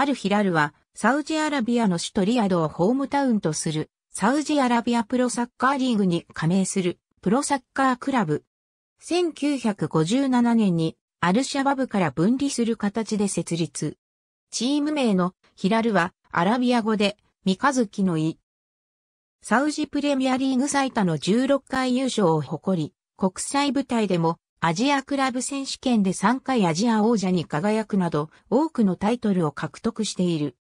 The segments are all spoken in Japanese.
アルヒラルは、サウジアラビアの首都リアドをホームタウンとする、サウジアラビアプロサッカーリーグに加盟する、プロサッカークラブ。1957年に、アルシャバブから分離する形で設立。チーム名のヒラルは、アラビア語で、三日月の意。サウジプレミアリーグ最多の16回優勝を誇り、国際舞台でもアジアクラブ選手権で3回アジア王者に輝くなど多くのタイトルを獲得している。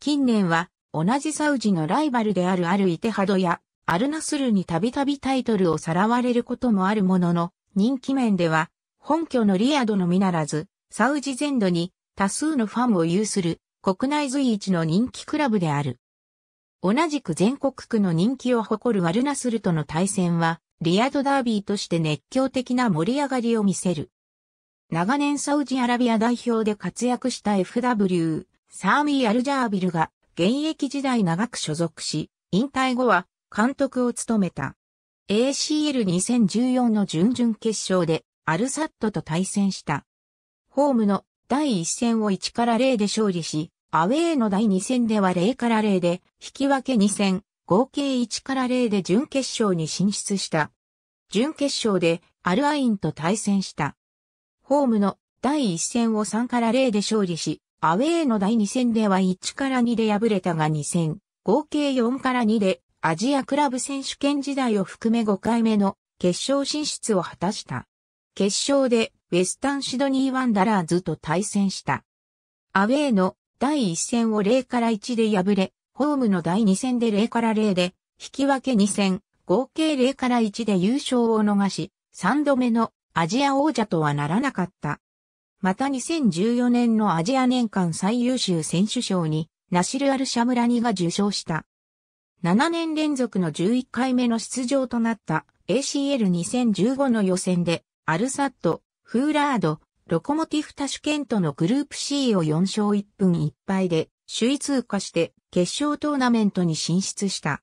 近年は同じサウジのライバルであるアルイテハドやアルナスルにたびたびタイトルをさらわれることもあるものの人気面では本拠のリアドのみならずサウジ全土に多数のファンを有する国内随一の人気クラブである。同じく全国区の人気を誇るワルナスルとの対戦は、リアドダービーとして熱狂的な盛り上がりを見せる。長年サウジアラビア代表で活躍した FW、サーミー・アルジャービルが現役時代長く所属し、引退後は監督を務めた。ACL2014 の準々決勝でアルサットと対戦した。ホームの第1戦を1から0で勝利し、アウェーの第2戦では0から0で、引き分け2戦、合計1から0で準決勝に進出した。準決勝でアルアインと対戦した。ホームの第1戦を3から0で勝利し、アウェーの第2戦では1から2で敗れたが2戦、合計4から2でアジアクラブ選手権時代を含め5回目の決勝進出を果たした。決勝でウェスタンシドニーワンダラーズと対戦した。アウェーの第1戦を0から1で敗れ、ホームの第2戦で0から0で、引き分け2戦、合計0から1で優勝を逃し、3度目のアジア王者とはならなかった。また2014年のアジア年間最優秀選手賞に、ナシル・アル・シャムラニが受賞した。7年連続の11回目の出場となった ACL2015 の予選で、アルサッド、フーラード、ロコモティフタシュケントのグループ C を4勝1分1敗で首位通過して決勝トーナメントに進出した。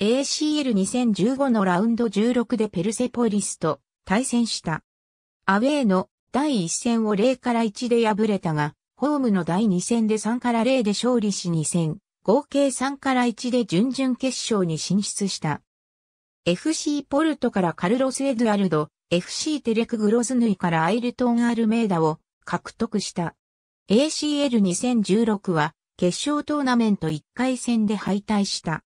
ACL2015 のラウンド16でペルセポリスと対戦した。アウェーの第1戦を0から1で敗れたが、ホームの第2戦で3から0で勝利し2戦、合計3から1で準々決勝に進出した。FC ポルトからカルロス・エドゥアルド、FC テレクグロズヌイからアイルトン・アルメーダを獲得した。ACL2016 は決勝トーナメント1回戦で敗退した。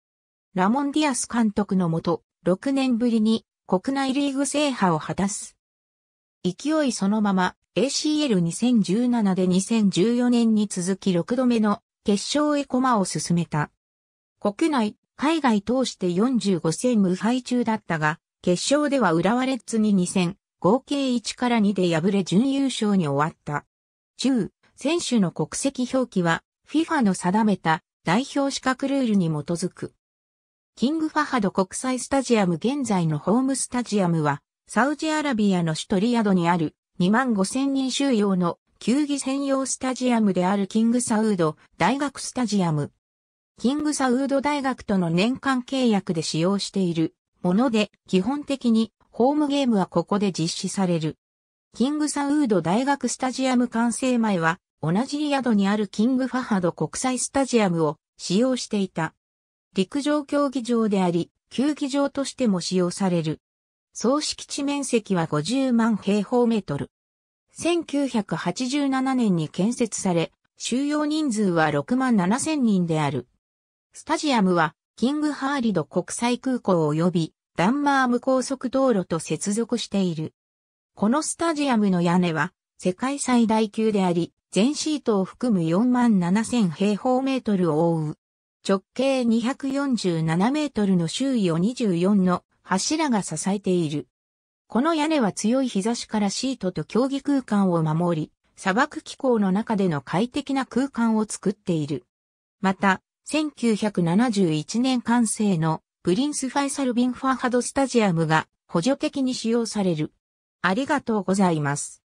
ラモン・ディアス監督のもと、6年ぶりに国内リーグ制覇を果たす。勢いそのまま ACL2017 で2014年に続き6度目の決勝へ駒を進めた。国内、海外通して45戦無敗中だったが、決勝では浦和レッズに2戦、合計1から2で敗れ準優勝に終わった。中、選手の国籍表記は FIFA の定めた代表資格ルールに基づく。キングファハド国際スタジアム現在のホームスタジアムは、サウジアラビアの首都リアドにある2万5千人収容の球技専用スタジアムであるキングサウード大学スタジアム。キングサウード大学との年間契約で使用しているもので、基本的にホームゲームはここで実施される。キングサウード大学スタジアム完成前は、同じ宿にあるキングファハド国際スタジアムを使用していた。陸上競技場であり、球技場としても使用される。総敷地面積は50万平方メートル。1987年に建設され、収容人数は6万7千人である。スタジアムは、キングハーリド国際空港及びダンマーム高速道路と接続している。このスタジアムの屋根は世界最大級であり、全シートを含む4万7000平方メートルを覆う。直径247メートルの周囲を24の柱が支えている。この屋根は強い日差しからシートと競技空間を守り、砂漠気候の中での快適な空間を作っている。また、1971年完成のプリンスファイサルビンファハドスタジアムが補助的に使用される。ありがとうございます。